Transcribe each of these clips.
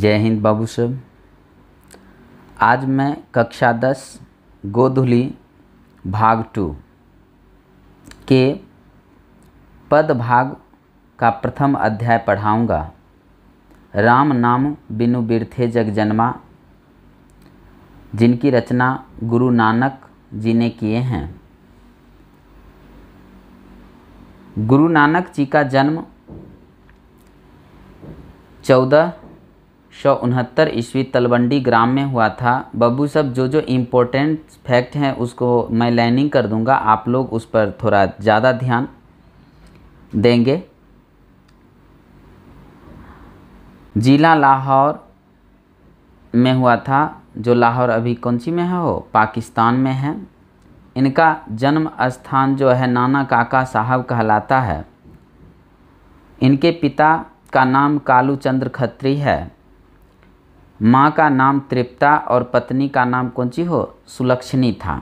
जय हिंद बाबू सब आज मैं कक्षा दस गोधुली भाग टू के पद भाग का प्रथम अध्याय पढ़ाऊंगा राम नाम बिनु बिरथे जग जन्मा जिनकी रचना गुरु नानक जी ने किए हैं गुरु नानक जी का जन्म चौदह सौ उनहत्तर ईस्वी तलवंडी ग्राम में हुआ था बब्बू सब जो जो इम्पोर्टेंट फैक्ट हैं उसको मैं लाइनिंग कर दूंगा आप लोग उस पर थोड़ा ज़्यादा ध्यान देंगे ज़िला लाहौर में हुआ था जो लाहौर अभी कौन सी में है वो पाकिस्तान में है इनका जन्म स्थान जो है नाना काका साहब कहलाता है इनके पिता का नाम कालू चंद्र खत्री है माँ का नाम तृप्ता और पत्नी का नाम कौन सी हो सुलक्षणी था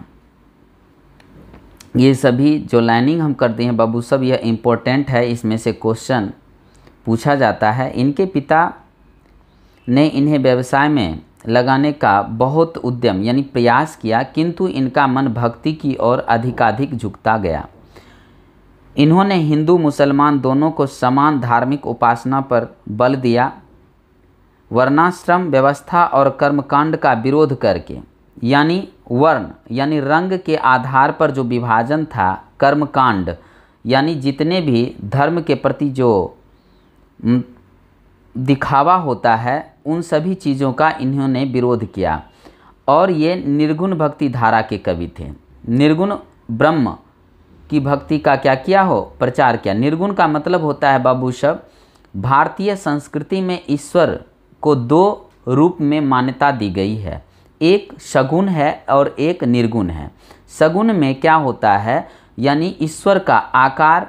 ये सभी जो लाइनिंग हम करते हैं बाबू सब यह इम्पोर्टेंट है इसमें से क्वेश्चन पूछा जाता है इनके पिता ने इन्हें व्यवसाय में लगाने का बहुत उद्यम यानी प्रयास किया किंतु इनका मन भक्ति की ओर अधिकाधिक झुकता गया इन्होंने हिंदू मुसलमान दोनों को समान धार्मिक उपासना पर बल दिया वर्णाश्रम व्यवस्था और कर्मकांड का विरोध करके यानी वर्ण यानी रंग के आधार पर जो विभाजन था कर्मकांड यानी जितने भी धर्म के प्रति जो दिखावा होता है उन सभी चीज़ों का इन्होंने विरोध किया और ये निर्गुण भक्ति धारा के कवि थे निर्गुण ब्रह्म की भक्ति का क्या किया हो प्रचार किया निर्गुण का मतलब होता है बाबू शब्द भारतीय संस्कृति में ईश्वर को दो रूप में मान्यता दी गई है एक सगुण है और एक निर्गुण है सगुण में क्या होता है यानी ईश्वर का आकार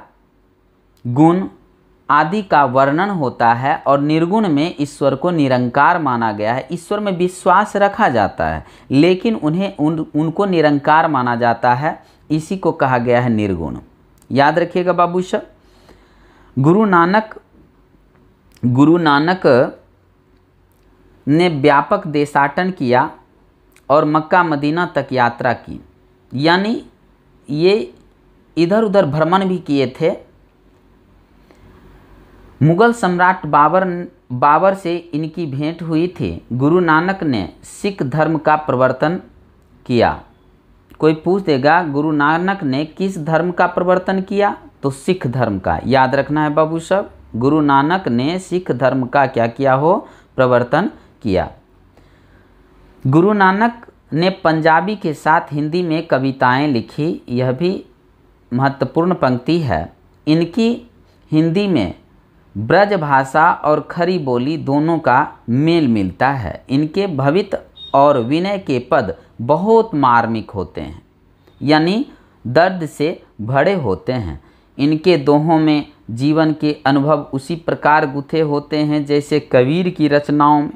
गुण आदि का वर्णन होता है और निर्गुण में ईश्वर को निरंकार माना गया है ईश्वर में विश्वास रखा जाता है लेकिन उन्हें उन उनको निरंकार माना जाता है इसी को कहा गया है निर्गुण याद रखिएगा बाबू सब गुरु नानक गुरु नानक ने व्यापक देशाटन किया और मक्का मदीना तक यात्रा की यानी ये इधर उधर भ्रमण भी किए थे मुगल सम्राट बाबर बाबर से इनकी भेंट हुई थी गुरु नानक ने सिख धर्म का प्रवर्तन किया कोई पूछ देगा गुरु नानक ने किस धर्म का प्रवर्तन किया तो सिख धर्म का याद रखना है बाबू सब गुरु नानक ने सिख धर्म का क्या किया हो प्रवर्तन किया गुरु नानक ने पंजाबी के साथ हिंदी में कविताएं लिखी यह भी महत्वपूर्ण पंक्ति है इनकी हिंदी में ब्रज भाषा और खरी बोली दोनों का मेल मिलता है इनके भवित और विनय के पद बहुत मार्मिक होते हैं यानी दर्द से भरे होते हैं इनके दोहों में जीवन के अनुभव उसी प्रकार गुथे होते हैं जैसे कबीर की रचनाओं में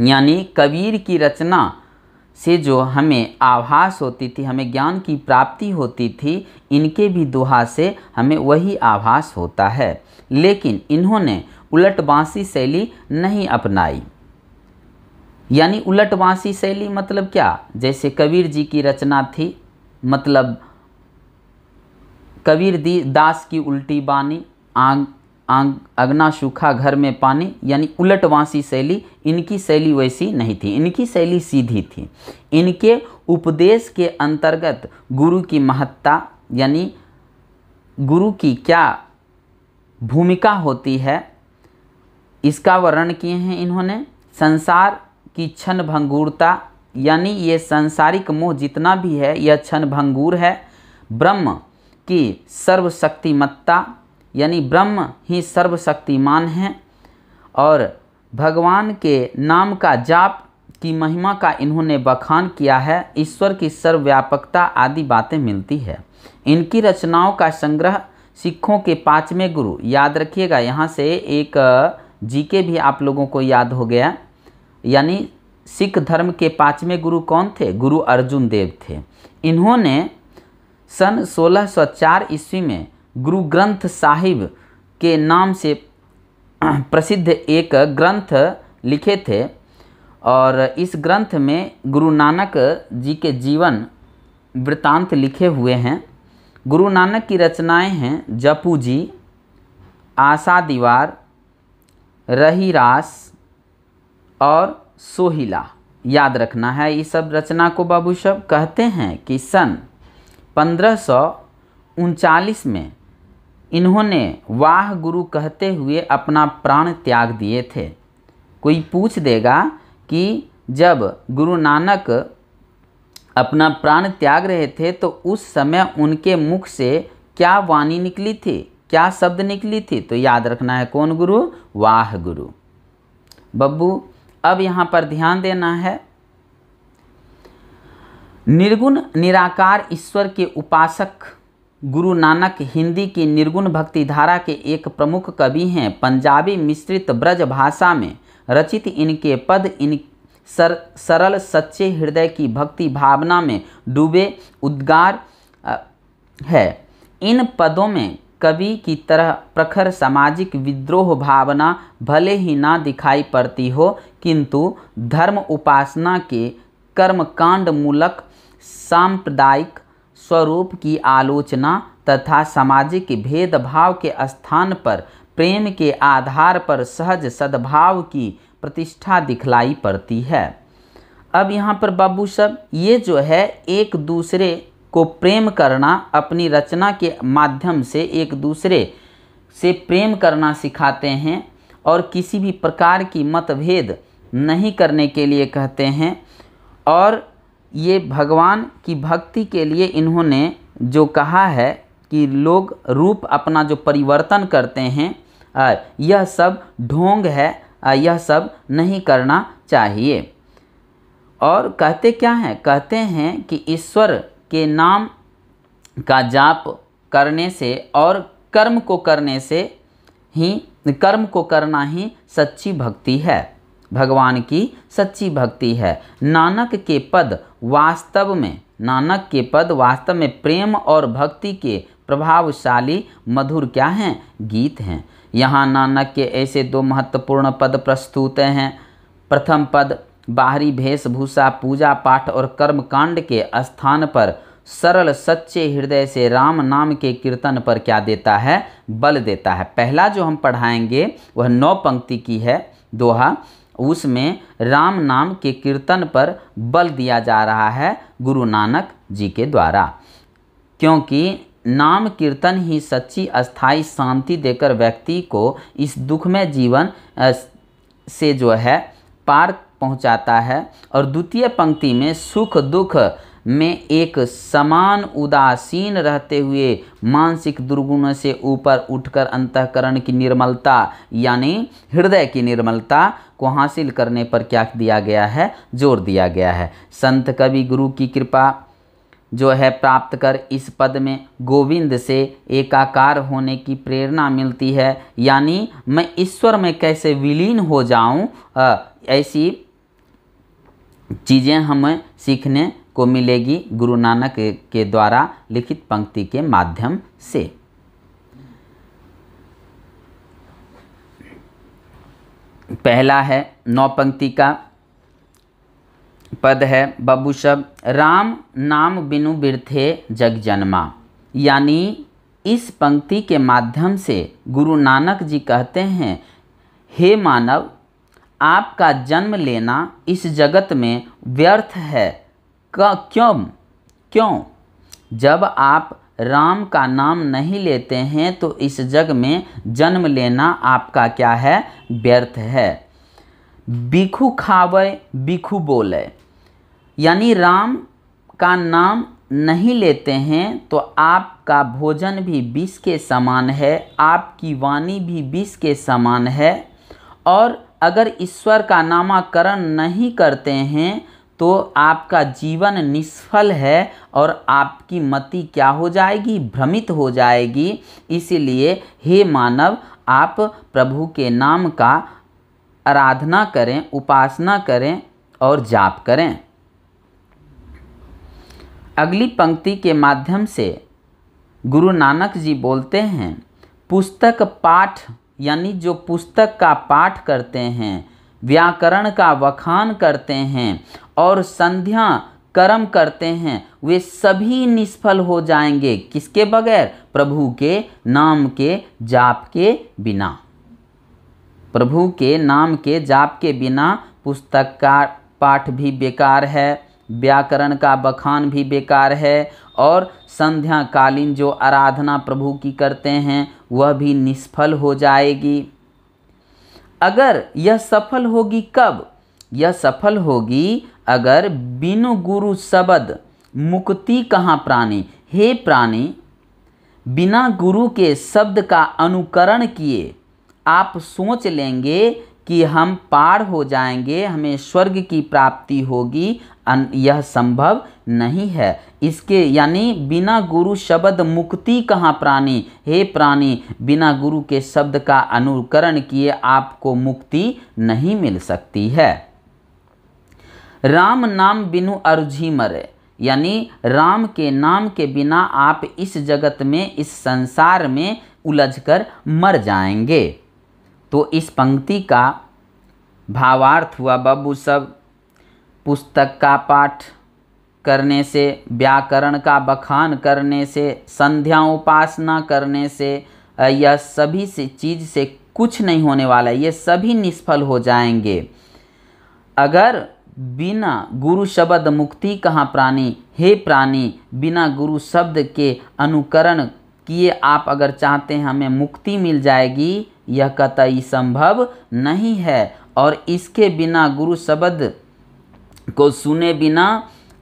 यानी कबीर की रचना से जो हमें आभास होती थी हमें ज्ञान की प्राप्ति होती थी इनके भी दोहा से हमें वही आभास होता है लेकिन इन्होंने बाँसी शैली नहीं अपनाई यानी बाँसी शैली मतलब क्या जैसे कबीर जी की रचना थी मतलब कबीर दी दास की उल्टी बानी आंग अग्ना सूखा घर में पानी यानी उलटवासी शैली इनकी शैली वैसी नहीं थी इनकी शैली सीधी थी इनके उपदेश के अंतर्गत गुरु की महत्ता यानी गुरु की क्या भूमिका होती है इसका वर्णन किए हैं इन्होंने संसार की क्षण भंगूरता यानी ये संसारिक मोह जितना भी है यह क्षण भंगूर है ब्रह्म की सर्वशक्तिमत्ता यानी ब्रह्म ही सर्वशक्तिमान हैं और भगवान के नाम का जाप की महिमा का इन्होंने बखान किया है ईश्वर की सर्वव्यापकता आदि बातें मिलती है इनकी रचनाओं का संग्रह सिखों के पाँचवें गुरु याद रखिएगा यहाँ से एक जीके भी आप लोगों को याद हो गया यानी सिख धर्म के पाँचवें गुरु कौन थे गुरु अर्जुन देव थे इन्होंने सन 1604 ईस्वी में गुरु ग्रंथ साहिब के नाम से प्रसिद्ध एक ग्रंथ लिखे थे और इस ग्रंथ में गुरु नानक जी के जीवन वृतांत लिखे हुए हैं गुरु नानक की रचनाएं हैं जपू जी आशा दीवार रही रास और सोहिला याद रखना है ये सब रचना को बाबू सब कहते हैं कि सन पंद्रह में इन्होंने वाह गुरु कहते हुए अपना प्राण त्याग दिए थे कोई पूछ देगा कि जब गुरु नानक अपना प्राण त्याग रहे थे तो उस समय उनके मुख से क्या वाणी निकली थी क्या शब्द निकली थी तो याद रखना है कौन गुरु वाह गुरु बब्बू अब यहाँ पर ध्यान देना है निर्गुण निराकार ईश्वर के उपासक गुरु नानक हिंदी की निर्गुण भक्ति धारा के एक प्रमुख कवि हैं पंजाबी मिश्रित ब्रज भाषा में रचित इनके पद इन सर, सरल सच्चे हृदय की भक्ति भावना में डूबे उद्गार है इन पदों में कवि की तरह प्रखर सामाजिक विद्रोह भावना भले ही ना दिखाई पड़ती हो किंतु धर्म उपासना के कर्मकांड मूलक सांप्रदायिक स्वरूप की आलोचना तथा सामाजिक भेदभाव के स्थान पर प्रेम के आधार पर सहज सद्भाव की प्रतिष्ठा दिखलाई पड़ती है अब यहाँ पर बाबू सब ये जो है एक दूसरे को प्रेम करना अपनी रचना के माध्यम से एक दूसरे से प्रेम करना सिखाते हैं और किसी भी प्रकार की मतभेद नहीं करने के लिए कहते हैं और ये भगवान की भक्ति के लिए इन्होंने जो कहा है कि लोग रूप अपना जो परिवर्तन करते हैं यह सब ढोंग है यह सब नहीं करना चाहिए और कहते क्या हैं कहते हैं कि ईश्वर के नाम का जाप करने से और कर्म को करने से ही कर्म को करना ही सच्ची भक्ति है भगवान की सच्ची भक्ति है नानक के पद वास्तव में नानक के पद वास्तव में प्रेम और भक्ति के प्रभावशाली मधुर क्या हैं गीत हैं यहाँ नानक के ऐसे दो महत्वपूर्ण पद प्रस्तुत हैं प्रथम पद बाहरी वेशभूषा पूजा पाठ और कर्म कांड के स्थान पर सरल सच्चे हृदय से राम नाम के कीर्तन पर क्या देता है बल देता है पहला जो हम पढ़ाएंगे वह नौ पंक्ति की है दोहा उसमें राम नाम के कीर्तन पर बल दिया जा रहा है गुरु नानक जी के द्वारा क्योंकि नाम कीर्तन ही सच्ची अस्थाई शांति देकर व्यक्ति को इस दुखमय जीवन से जो है पार पहुंचाता है और द्वितीय पंक्ति में सुख दुख में एक समान उदासीन रहते हुए मानसिक दुर्गुणों से ऊपर उठकर अंतकरण की निर्मलता यानी हृदय की निर्मलता को हासिल करने पर क्या दिया गया है जोर दिया गया है संत कवि गुरु की कृपा जो है प्राप्त कर इस पद में गोविंद से एकाकार होने की प्रेरणा मिलती है यानी मैं ईश्वर में कैसे विलीन हो जाऊं ऐसी चीज़ें हमें सीखने को मिलेगी गुरु नानक के द्वारा लिखित पंक्ति के माध्यम से पहला है नौ पंक्ति का पद है बबू शब राम नाम बिनु बिरथे जग जन्मा यानी इस पंक्ति के माध्यम से गुरु नानक जी कहते हैं हे मानव आपका जन्म लेना इस जगत में व्यर्थ है क्यों क्यों जब आप राम का नाम नहीं लेते हैं तो इस जग में जन्म लेना आपका क्या है व्यर्थ है भिखु खावे भिखु बोले यानी राम का नाम नहीं लेते हैं तो आपका भोजन भी विष के समान है आपकी वाणी भी विष के समान है और अगर ईश्वर का नामाकरण नहीं करते हैं तो आपका जीवन निष्फल है और आपकी मति क्या हो जाएगी भ्रमित हो जाएगी इसलिए हे मानव आप प्रभु के नाम का आराधना करें उपासना करें और जाप करें अगली पंक्ति के माध्यम से गुरु नानक जी बोलते हैं पुस्तक पाठ यानी जो पुस्तक का पाठ करते हैं व्याकरण का वखान करते हैं और संध्या कर्म करते हैं वे सभी निष्फल हो जाएंगे किसके बगैर प्रभु के नाम के जाप के बिना प्रभु के नाम के जाप के बिना पुस्तक का पाठ भी बेकार है व्याकरण का बखान भी बेकार है और संध्याकालीन जो आराधना प्रभु की करते हैं वह भी निष्फल हो जाएगी अगर यह सफल होगी कब यह सफल होगी अगर बिनु गुरु शब्द मुक्ति कहाँ प्राणी हे प्राणी बिना गुरु के शब्द का अनुकरण किए आप सोच लेंगे कि हम पार हो जाएंगे हमें स्वर्ग की प्राप्ति होगी यह संभव नहीं है इसके यानी बिना गुरु शब्द मुक्ति कहाँ प्राणी हे प्राणी बिना गुरु के शब्द का अनुकरण किए आपको मुक्ति नहीं मिल सकती है राम नाम बिनु अरुझी मरे यानी राम के नाम के बिना आप इस जगत में इस संसार में उलझकर मर जाएंगे तो इस पंक्ति का भावार्थ हुआ बाबू सब पुस्तक का पाठ करने से व्याकरण का बखान करने से संध्या उपासना करने से यह सभी से चीज़ से कुछ नहीं होने वाला है ये सभी निष्फल हो जाएंगे अगर बिना गुरु शब्द मुक्ति कहाँ प्राणी हे प्राणी बिना गुरु शब्द के अनुकरण किए आप अगर चाहते हैं हमें मुक्ति मिल जाएगी यह कतई संभव नहीं है और इसके बिना गुरु शब्द को सुने बिना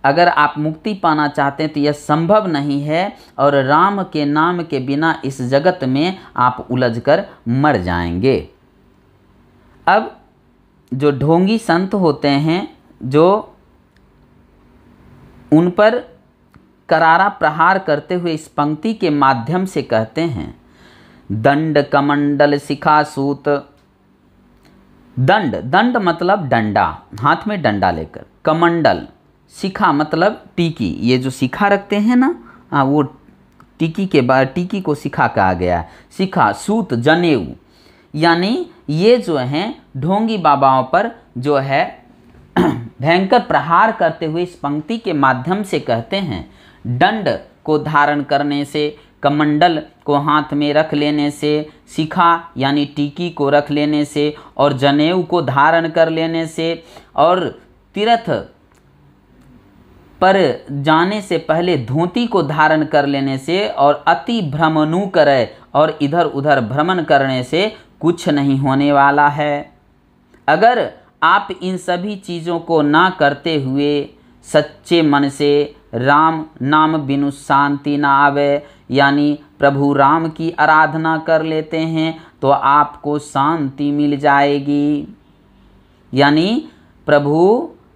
अगर आप मुक्ति पाना चाहते हैं तो यह संभव नहीं है और राम के नाम के बिना इस जगत में आप उलझ कर मर जाएंगे अब जो ढोंगी संत होते हैं जो उन पर करारा प्रहार करते हुए इस पंक्ति के माध्यम से कहते हैं दंड कमंडल शिखा सूत दंड दंड मतलब डंडा हाथ में डंडा लेकर कमंडल शिखा मतलब टीकी ये जो शिखा रखते हैं ना हाँ वो टीकी के बाद टीकी को शिखा कहा गया है शिखा सूत जनेऊ यानी ये जो हैं ढोंगी बाबाओं पर जो है भयंकर प्रहार करते हुए इस पंक्ति के माध्यम से कहते हैं दंड को धारण करने से कमंडल को हाथ में रख लेने से शिखा यानी टीकी को रख लेने से और जनेऊ को धारण कर लेने से और तीर्थ पर जाने से पहले धोती को धारण कर लेने से और अति भ्रमणु करे और इधर उधर भ्रमण करने से कुछ नहीं होने वाला है अगर आप इन सभी चीज़ों को ना करते हुए सच्चे मन से राम नाम बिनु शांति ना आवे यानी प्रभु राम की आराधना कर लेते हैं तो आपको शांति मिल जाएगी यानी प्रभु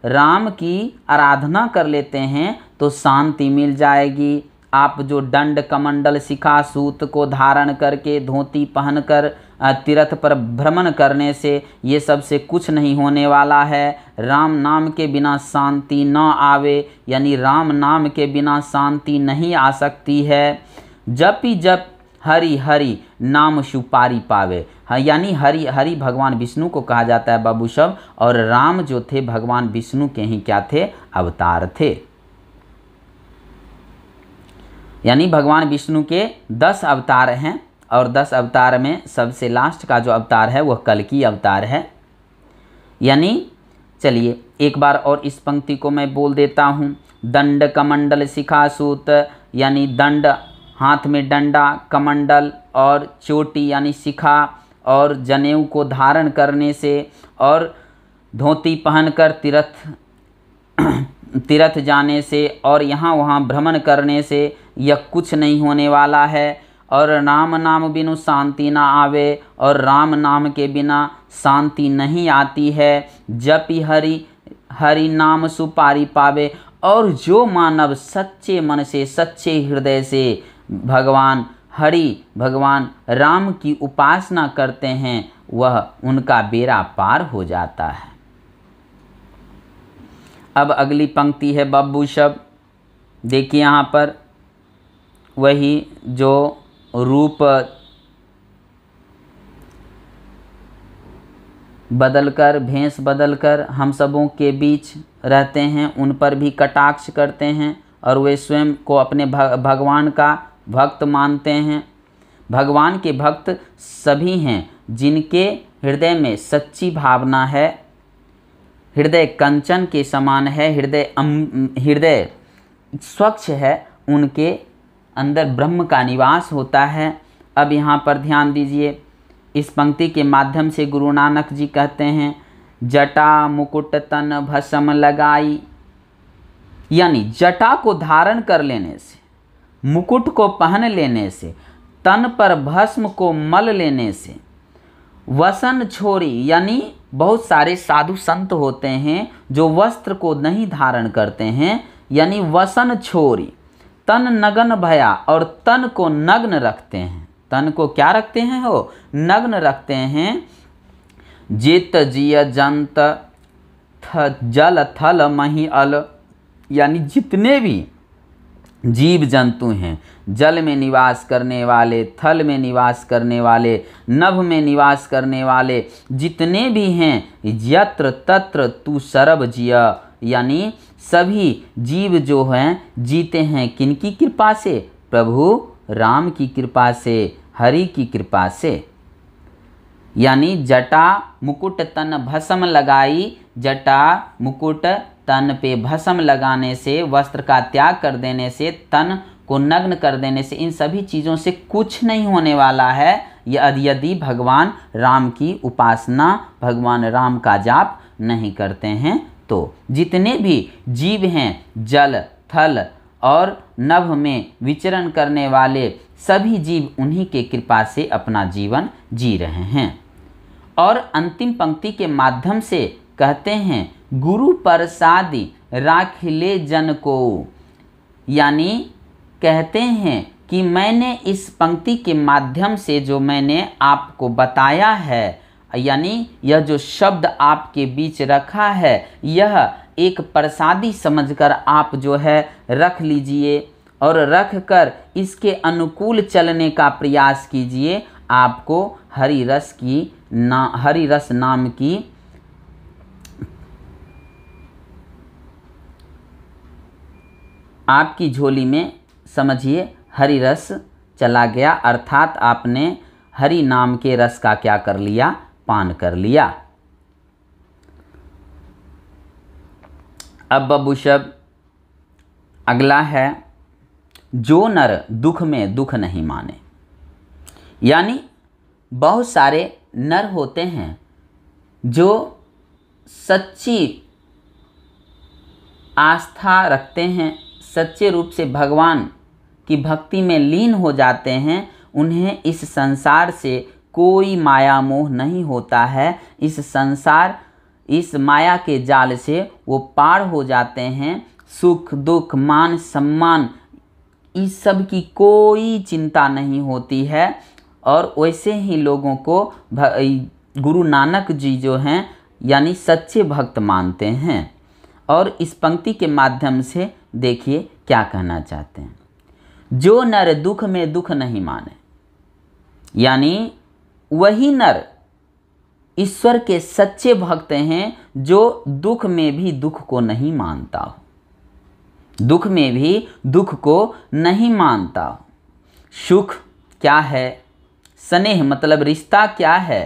राम की आराधना कर लेते हैं तो शांति मिल जाएगी आप जो दंड कमंडल शिखा सूत को धारण करके धोती पहनकर तीर्थ पर भ्रमण करने से ये सब से कुछ नहीं होने वाला है राम नाम के बिना शांति न आवे यानी राम नाम के बिना शांति नहीं आ सकती है जब ही जब हरि हरि नाम सुपारी पावे हाँ यानी हरि हरि भगवान विष्णु को कहा जाता है बाबू सब और राम जो थे भगवान विष्णु के ही क्या थे अवतार थे यानी भगवान विष्णु के दस अवतार हैं और दस अवतार में सबसे लास्ट का जो अवतार है वह कल की अवतार है यानी चलिए एक बार और इस पंक्ति को मैं बोल देता हूँ दंड कमंडल शिखासूत यानी दंड हाथ में डंडा कमंडल और चोटी यानी शिखा और जनेऊ को धारण करने से और धोती पहनकर तीर्थ तीर्थ जाने से और यहाँ वहाँ भ्रमण करने से यह कुछ नहीं होने वाला है और राम नाम बिनु शांति ना आवे और राम नाम के बिना शांति नहीं आती है जप हरि हरि नाम सुपारी पावे और जो मानव सच्चे मन से सच्चे हृदय से भगवान हरि भगवान राम की उपासना करते हैं वह उनका बेरा पार हो जाता है अब अगली पंक्ति है बब्बू शब्द देखिए यहाँ पर वही जो रूप बदलकर भेंस बदलकर हम सबों के बीच रहते हैं उन पर भी कटाक्ष करते हैं और वे स्वयं को अपने भगवान का भक्त मानते हैं भगवान के भक्त सभी हैं जिनके हृदय में सच्ची भावना है हृदय कंचन के समान है हृदय हृदय स्वच्छ है उनके अंदर ब्रह्म का निवास होता है अब यहाँ पर ध्यान दीजिए इस पंक्ति के माध्यम से गुरु नानक जी कहते हैं जटा मुकुट तन भस्म लगाई यानी जटा को धारण कर लेने से मुकुट को पहन लेने से तन पर भस्म को मल लेने से वसन छोरी यानी बहुत सारे साधु संत होते हैं जो वस्त्र को नहीं धारण करते हैं यानी वसन छोरी तन नगन भया और तन को नग्न रखते हैं तन को क्या रखते हैं हो नग्न रखते हैं जित जिय जंत थ जल थल मही अल यानी जितने भी जीव जंतु हैं जल में निवास करने वाले थल में निवास करने वाले नभ में निवास करने वाले जितने भी हैं यत्र तत्र तू सर्व जिय यानी सभी जीव जो हैं जीते हैं किनकी कृपा से प्रभु राम की कृपा से हरि की कृपा से यानी जटा मुकुट तन भस्म लगाई जटा मुकुट तन पे भस्म लगाने से वस्त्र का त्याग कर देने से तन को नग्न कर देने से इन सभी चीज़ों से कुछ नहीं होने वाला है यदि भगवान राम की उपासना भगवान राम का जाप नहीं करते हैं तो जितने भी जीव हैं जल थल और नभ में विचरण करने वाले सभी जीव उन्हीं के कृपा से अपना जीवन जी रहे हैं और अंतिम पंक्ति के माध्यम से कहते हैं गुरु प्रसाद राखिले जन को यानी कहते हैं कि मैंने इस पंक्ति के माध्यम से जो मैंने आपको बताया है यानी यह जो शब्द आपके बीच रखा है यह एक प्रसादी समझकर आप जो है रख लीजिए और रख कर इसके अनुकूल चलने का प्रयास कीजिए आपको हरी रस की ना हरी रस नाम की आपकी झोली में समझिए हरी रस चला गया अर्थात आपने हरी नाम के रस का क्या कर लिया पान कर लिया अब बबू शब अगला है जो नर दुख में दुख नहीं माने यानी बहुत सारे नर होते हैं जो सच्ची आस्था रखते हैं सच्चे रूप से भगवान की भक्ति में लीन हो जाते हैं उन्हें इस संसार से कोई माया मोह नहीं होता है इस संसार इस माया के जाल से वो पार हो जाते हैं सुख दुख मान सम्मान इस सब की कोई चिंता नहीं होती है और वैसे ही लोगों को गुरु नानक जी जो हैं यानी सच्चे भक्त मानते हैं और इस पंक्ति के माध्यम से देखिए क्या कहना चाहते हैं जो नर दुख में दुख नहीं माने यानी वही नर ईश्वर के सच्चे भक्त हैं जो दुख में भी दुख को नहीं मानता हो दुख में भी दुख को नहीं मानता हो सुख क्या है स्नेह मतलब रिश्ता क्या है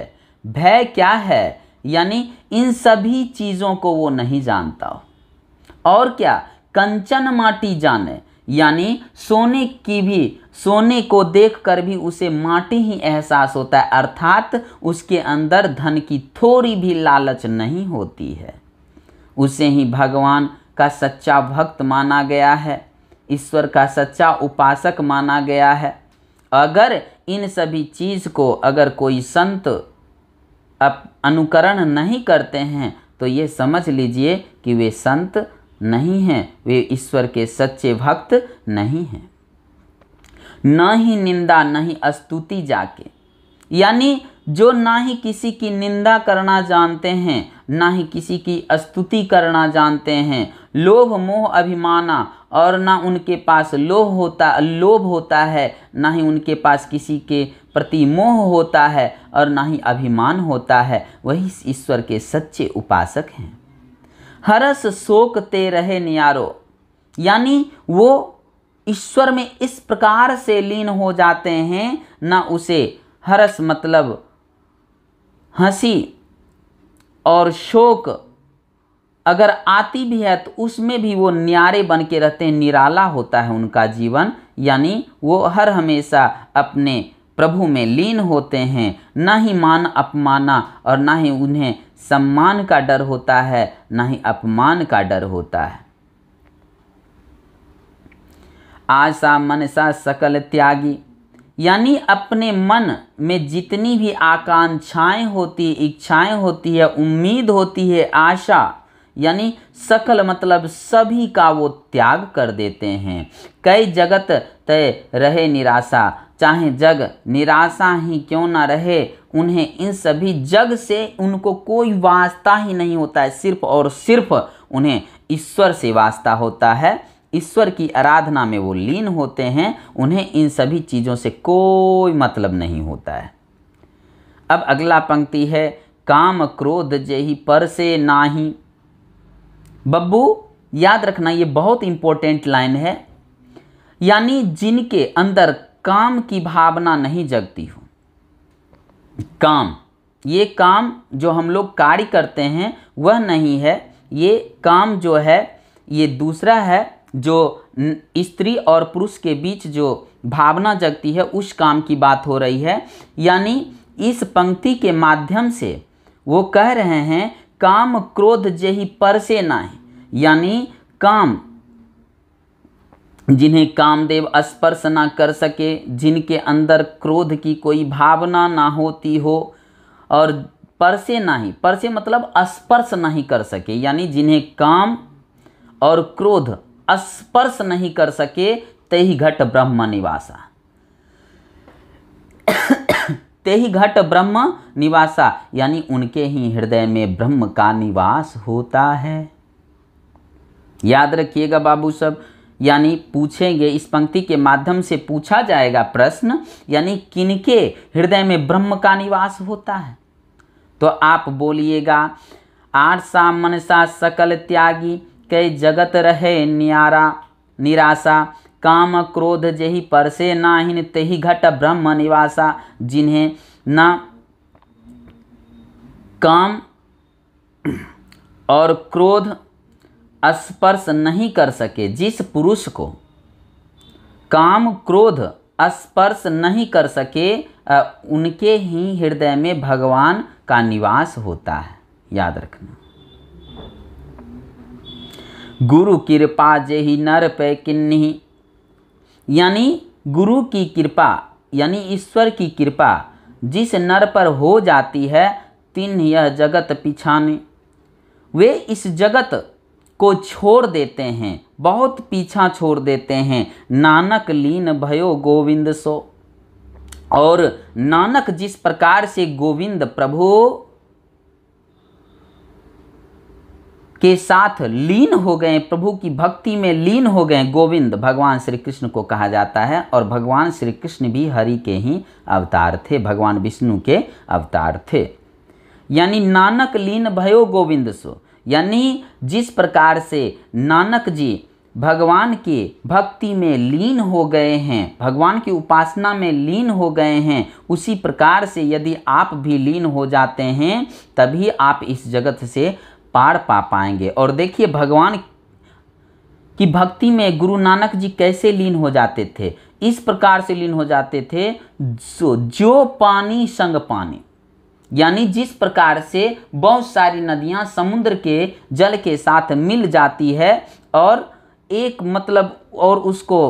भय क्या है यानी इन सभी चीज़ों को वो नहीं जानता हो और क्या कंचन माटी जाने यानी सोने की भी सोने को देखकर भी उसे माटी ही एहसास होता है अर्थात उसके अंदर धन की थोड़ी भी लालच नहीं होती है उसे ही भगवान का सच्चा भक्त माना गया है ईश्वर का सच्चा उपासक माना गया है अगर इन सभी चीज़ को अगर कोई संत अनुकरण नहीं करते हैं तो ये समझ लीजिए कि वे संत नहीं हैं वे ईश्वर के सच्चे भक्त नहीं हैं ना ही निंदा न ही स्तुति जाके यानी जो ना ही किसी की निंदा करना जानते हैं ना ही किसी की स्तुति करना जानते हैं लोभ मोह अभिमाना और ना उनके पास लोभ होता लोभ होता है ना ही उनके पास किसी के प्रति मोह होता है और ना ही अभिमान होता है वही ईश्वर के सच्चे उपासक हैं हरस शोकते रहे नियारो यानी वो ईश्वर में इस प्रकार से लीन हो जाते हैं ना उसे हरस मतलब हंसी और शोक अगर आती भी है तो उसमें भी वो न्यारे बन के रहते हैं निराला होता है उनका जीवन यानी वो हर हमेशा अपने प्रभु में लीन होते हैं ना ही मान अपमाना और ना ही उन्हें सम्मान का डर होता है ना ही अपमान का डर होता है आशा मनसा सकल त्यागी यानी अपने मन में जितनी भी आकांक्षाएं होती इच्छाएं होती है उम्मीद होती है आशा यानी सकल मतलब सभी का वो त्याग कर देते हैं कई जगत तय रहे निराशा चाहे जग निराशा ही क्यों ना रहे उन्हें इन सभी जग से उनको कोई वास्ता ही नहीं होता है सिर्फ और सिर्फ उन्हें ईश्वर से वास्ता होता है ईश्वर की आराधना में वो लीन होते हैं उन्हें इन सभी चीज़ों से कोई मतलब नहीं होता है अब अगला पंक्ति है काम क्रोध ही पर से ना ही बब्बू याद रखना ये बहुत इंपॉर्टेंट लाइन है यानी जिनके अंदर काम की भावना नहीं जगती हो काम ये काम जो हम लोग कार्य करते हैं वह नहीं है ये काम जो है ये दूसरा है जो स्त्री और पुरुष के बीच जो भावना जगती है उस काम की बात हो रही है यानी इस पंक्ति के माध्यम से वो कह रहे हैं काम क्रोध जही पर से ना यानी काम जिन्हें कामदेव स्पर्श ना कर सके जिनके अंदर क्रोध की कोई भावना ना होती हो और परसे ना ही परसे मतलब स्पर्श नहीं कर सके यानी जिन्हें काम और क्रोध स्पर्श नहीं कर सके तेही घट ब्रह्म निवासा तेही घट ब्रह्म निवासा यानी उनके ही हृदय में ब्रह्म का निवास होता है याद रखिएगा बाबू सब यानी पूछेंगे इस पंक्ति के माध्यम से पूछा जाएगा प्रश्न यानी किनके हृदय में ब्रह्म का निवास होता है तो आप बोलिएगा आरसा मनसा सकल त्यागी कई जगत रहे न्यारा निराशा काम क्रोध जही परसे नाहिन तही घट ब्रह्म निवासा जिन्हें न काम और क्रोध स्पर्श नहीं कर सके जिस पुरुष को काम क्रोध स्पर्श नहीं कर सके उनके ही हृदय में भगवान का निवास होता है याद रखना गुरु कृपा जेहि नर पे किन्नी यानी गुरु की कृपा यानी ईश्वर की कृपा जिस नर पर हो जाती है तिन यह जगत पिछाने वे इस जगत को छोड़ देते हैं बहुत पीछा छोड़ देते हैं नानक लीन भयो गोविंद सो और नानक जिस प्रकार से गोविंद प्रभु के साथ लीन हो गए प्रभु की भक्ति में लीन हो गए गोविंद भगवान श्री कृष्ण को कहा जाता है और भगवान श्री कृष्ण भी हरि के ही अवतार थे भगवान विष्णु के अवतार थे यानी नानक लीन भयो गोविंद सो यानी जिस प्रकार से नानक जी भगवान के भक्ति में लीन हो गए हैं भगवान की उपासना में लीन हो गए हैं उसी प्रकार से यदि आप भी लीन हो जाते हैं तभी आप इस जगत से पार पा पाएंगे और देखिए भगवान की भक्ति में गुरु नानक जी कैसे लीन हो जाते थे इस प्रकार से लीन हो जाते थे जो, जो पानी संग पानी यानी जिस प्रकार से बहुत सारी नदियाँ समुद्र के जल के साथ मिल जाती है और एक मतलब और उसको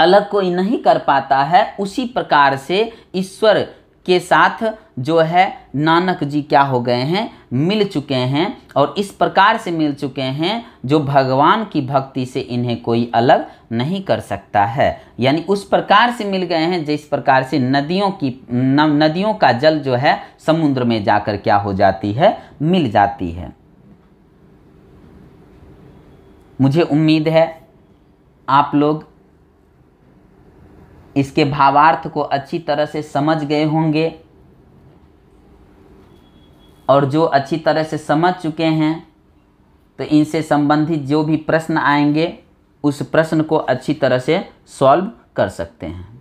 अलग कोई नहीं कर पाता है उसी प्रकार से ईश्वर के साथ जो है नानक जी क्या हो गए हैं मिल चुके हैं और इस प्रकार से मिल चुके हैं जो भगवान की भक्ति से इन्हें कोई अलग नहीं कर सकता है यानी उस प्रकार से मिल गए हैं जिस प्रकार से नदियों की नदियों का जल जो है समुद्र में जाकर क्या हो जाती है मिल जाती है मुझे उम्मीद है आप लोग इसके भावार्थ को अच्छी तरह से समझ गए होंगे और जो अच्छी तरह से समझ चुके हैं तो इनसे संबंधित जो भी प्रश्न आएंगे उस प्रश्न को अच्छी तरह से सॉल्व कर सकते हैं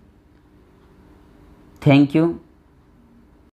थैंक यू